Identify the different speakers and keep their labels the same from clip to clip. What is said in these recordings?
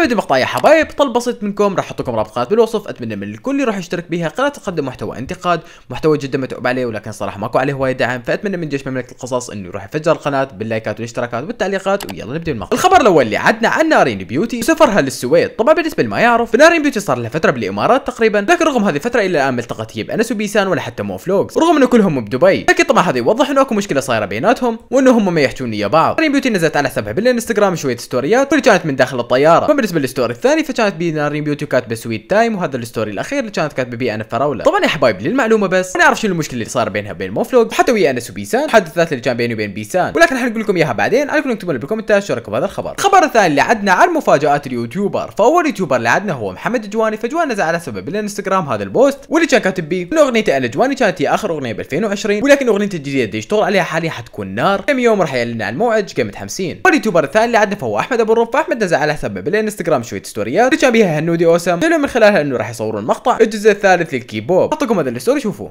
Speaker 1: ننتبه هذه المقطع يا حبايب طلب بسيط منكم راح احطكم لكم رابط بالوصف اتمنى من الكل يروح يشترك بها قناه تقدم محتوى انتقاد محتوى جدا متعوب عليه ولكن صراحه ماكو عليه هواي دعم فاتمنى من جيش مملكه القصص انه يروح يفجر القناه باللايكات والاشتراكات والتعليقات ويلا نبدا المقطع الخبر الاول اللي عدنا عن نارين بيوتي سفرها للسويد طبعا بالنسبه لما يعرف نارين بيوتي صار لها فتره بالامارات تقريبا لكن رغم هذه الفتره الى الان ما التقت هي بانس وبيسان ولا حتى مو فلوكس رغم انه كلهم بدبي لكن طبعا هذا يوضح انه اكو مشكله صايره بيناتهم وانه هم ما يحجون ويا بعض نارين بيوتي نزلت على حسابها بالانستغرام شويه ستوريات واللي كانت من داخل الطياره بالنسبه للستوري الثاني فكانت نارين بيوتي كاتبه سويت تايم وهذا الستوري الاخير اللي كانت كاتبه بيه انا فراوله طبعا يا حبايب للمعلومه بس انا اعرف شنو المشكله اللي صار بينها وبين موفلوج وحتى ويا انس وبيسان التحدثات اللي كان بيني وبين بيسان ولكن حنقول لكم اياها بعدين عليكم لنا بالكومنتات شو رايكم بهذا الخبر الخبر الثاني اللي عندنا عن مفاجات اليوتيوبر فاول يوتيوبر اللي عدنا هو محمد جواني فجوان نزل على سبب الانستغرام هذا البوست واللي كان كاتب بيه انه اغنيته انا جواني كانت هي اخر اغنيه ب 2020 ولكن اغنيته الجديده اللي يشتغل عليها حاليا حتكون نار كم يوم راح يعلن عن الموعد قيمه 50 واليوتيوبر الثاني اللي عدنا فهو احمد ابو الرف فاحمد نزل على سبب الانستغرام انستغرام شويه ستوريات كان بيها هنودي اوسم قالوا من خلالها انه راح يصورون مقطع الجزء الثالث للكيبوب حطكم هذا الستوري شوفوه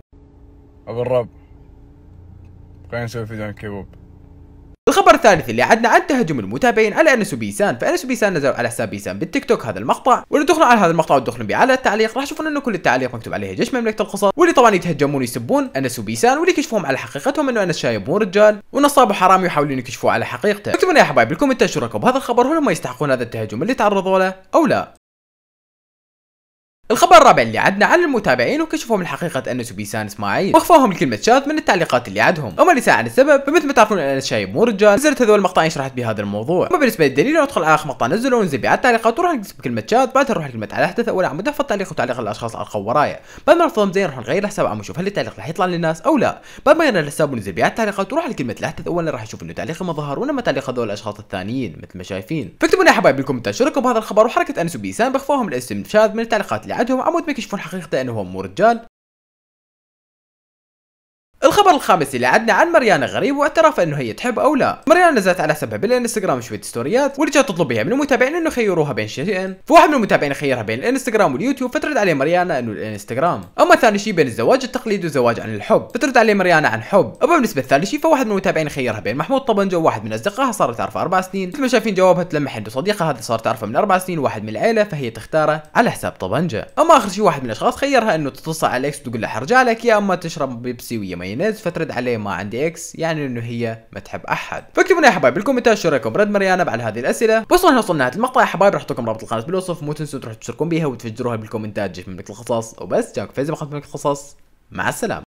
Speaker 1: ابو الرب خلينا نسوي فيديو عن الكيبوب الخبر الثالث اللي عدنا عن تهجم المتابعين على انس وبيسان فانس وبيسان نزلوا على حساب بيسان بالتيك توك هذا المقطع واللي دخلوا على هذا المقطع ودخلوا بي على التعليق راح تشوفون انه كل التعليق مكتوب عليه جيش مملكه القصر واللي طبعا يتهجمون ويسبون انس وبيسان واللي كشفوهم على حقيقتهم انه انس شايب مو رجال ونصاب وحرامي يحاولون يكشفوه على حقيقته اكتبوا لنا يا حبايب بالكومنتات شو بهذا الخبر هل هم يستحقون هذا التهجم اللي تعرضوا له او لا الخبر الرابع اللي عدنا عن المتابعين وكشفوا من حقيقة أنس وبيسان إسماعيل وخفوهم الكلمة شات من التعليقات اللي عدهم، وما ليس عن السبب فمثل ما تعرفون انا شايب مو رجال نزلت هذول المقطعين شرحت بهذا الموضوع أما بالنسبة للدليل ندخل على آخر مقطع نزله ونزل بعد التعليقات وراح نكتب كلمة شات بعدها نروح لكلمة على الحدث أول احفظ التعليق وتعليق الأشخاص ألقوا ورايا بعد ما نرفضهم زين نروح نغير الحساب عم نشوف هل التعليق راح يطلع للناس أو لا بعد ما يغير الحساب ونزل بعد التعليقات وراح لكلمة الحدث اول راح نشوف إنه تعليقي ما ظهر ما تعليق هذول الأشخاص الثانيين مثل ما شايفين فاكتبوا لنا يا حبايب بالكومنتات بهذا الخبر وحركة أنس وبيسان الاسم شاذ من التعليقات اللي عندهم عمود ما يكشفون حقيقة انهم رجال الخبر الخامس اللي عدنا عن مريانا غريب واعترف انه هي تحب او لا مريانا نزلت على سبب الانستغرام شويه ستوريات ورجعت تطلب بها من المتابعين انه يخيروها بين شيئين فواحد من المتابعين خيرها بين الانستغرام واليوتيوب فترد عليه مريانا انه الانستغرام اما ثاني شيء بين الزواج التقليدي والزواج عن الحب فترد عليه مريانا عن حب اما بالنسبه الثالث شيء فواحد من المتابعين خيرها بين محمود طبنجه وواحد من اصدقائها صارت تعرفه اربع سنين مثل ما شايفين جوابها تلمح انه صديقها هذا صار تعرفه من اربع سنين واحد من العيله فهي تختاره على حساب طبنجه اما اخر شيء واحد من الاشخاص خيرها انه تتصل على اكس وتقول له حرجع لك يا اما تشرب بيبسي ويا مايونيز الناس فترد عليه ما عندي اكس يعني انه هي ما تحب احد فاكتبوا لنا يا حبايب بالكومنتات شو رايكم برد مريانا بعد هذه الاسئله وصلنا وصلنا نهايه المقطع يا حبايب راح لكم رابط القناه بالوصف مو تنسوا تروحوا تشتركون بيها وتفجروها بالكومنتات جيف مملكه القصص وبس جاك فيزي مملكه القصص مع السلامه